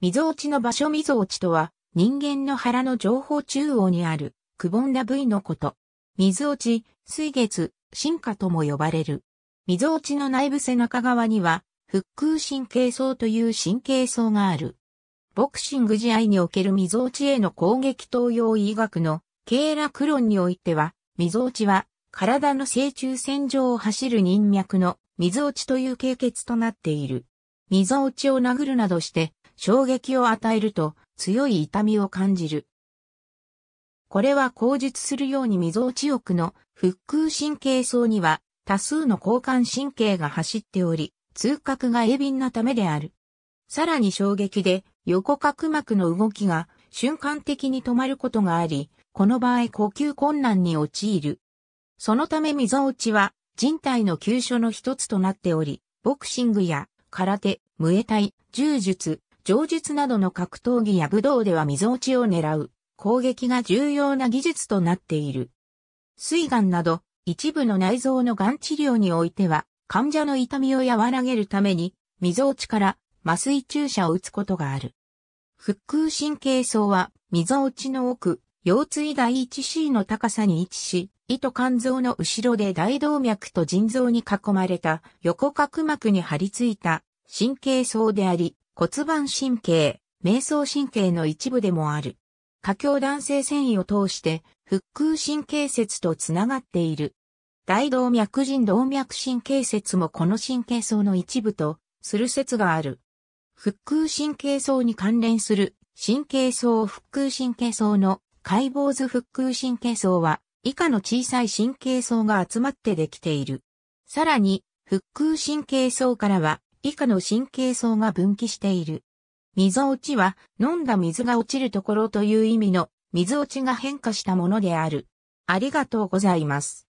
溝落ちの場所溝落ちとは、人間の腹の情報中央にある、くぼんだ部位のこと。水落ち、水月、進化とも呼ばれる。溝落ちの内部背中側には、腹空神経層という神経層がある。ボクシング試合における溝落ちへの攻撃東洋医学の、経絡論においては、溝落ちは、体の正中線上を走る人脈の、溝落ちという経血となっている。溝落ちを殴るなどして、衝撃を与えると強い痛みを感じる。これは口述するように溝落ち奥の腹腔神経層には多数の交換神経が走っており、痛覚が鋭敏なためである。さらに衝撃で横隔膜の動きが瞬間的に止まることがあり、この場合呼吸困難に陥る。そのため溝落ちは人体の急所の一つとなっており、ボクシングや空手、無エタイ、柔術、上術などの格闘技や武道では溝落ちを狙う攻撃が重要な技術となっている。膵癌など一部の内臓のがん治療においては患者の痛みを和らげるために溝落ちから麻酔注射を打つことがある。腹腔神経層は溝落ちの奥、腰椎第 1C の高さに位置し、胃と肝臓の後ろで大動脈と腎臓に囲まれた横隔膜に張り付いた神経層であり、骨盤神経、瞑想神経の一部でもある。下胸男性繊維を通して、腹腔神経節とつながっている。大動脈腎動脈神経節もこの神経層の一部とする説がある。腹腔神経層に関連する神経層腹腔神経層の解剖図腹腔神経層は以下の小さい神経層が集まってできている。さらに、腹腔神経層からは以下の神経層が分岐している。水落ちは、飲んだ水が落ちるところという意味の、水落ちが変化したものである。ありがとうございます。